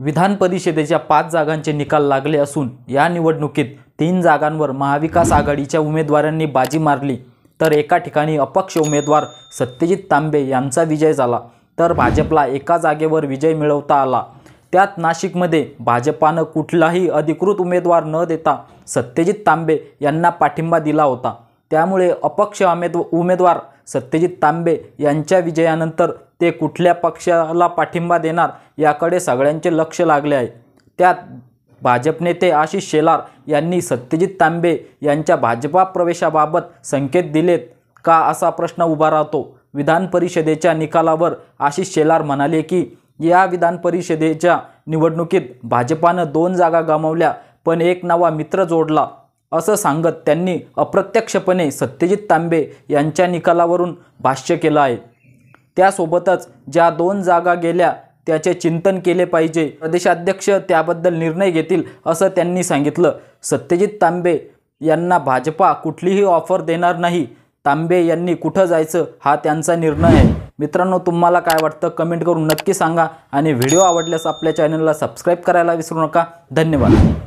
विधान परिषदेच्या पाच जागांचे निकाल लागले असून या निवडणुकीत तीन जागांवर महाविकास आघाडीच्या उमेदवारांनी बाजी मारली तर एका ठिकाणी अपक्ष उमेदवार सत्यजित तांबे यांचा विजय झाला तर भाजपला एका जागेवर विजय मिळवता आला त्यात नाशिकमध्ये भाजपानं कुठलाही अधिकृत उमेदवार न देता सत्यजित तांबे यांना पाठिंबा दिला होता त्यामुळे अपक्ष आमेद उमेदवार सत्यजित तांबे यांच्या विजयानंतर ते कुठल्या पक्षाला पाठिंबा देणार याकडे सगळ्यांचे लक्ष लागले आहे त्यात भाजप नेते आशिष शेलार यांनी सत्यजित तांबे यांच्या भाजपा प्रवेशाबाबत संकेत दिलेत का असा प्रश्न उभा राहतो विधान परिषदेच्या निकालावर आशिष शेलार म्हणाले की या विधान परिषदेच्या निवडणुकीत भाजपानं दोन जागा गमावल्या पण एक नवा मित्र जोडला असं सांगत त्यांनी अप्रत्यक्षपणे सत्यजित तांबे यांच्या निकालावरून भाष्य केलं आहे त्यासोबतच ज्या दोन जागा गेल्या त्याचे चिंतन केले पाहिजे प्रदेशाध्यक्ष त्याबद्दल निर्णय घेतील असं त्यांनी सांगितलं सत्यजित तांबे यांना भाजपा कुठलीही ऑफर देणार नाही तांबे यांनी कुठं जायचं हा त्यांचा निर्णय आहे मित्रांनो तुम्हाला काय वाटतं कमेंट करून नक्की सांगा आणि व्हिडिओ आवडल्यास आपल्या चॅनलला सबस्क्राईब करायला विसरू नका धन्यवाद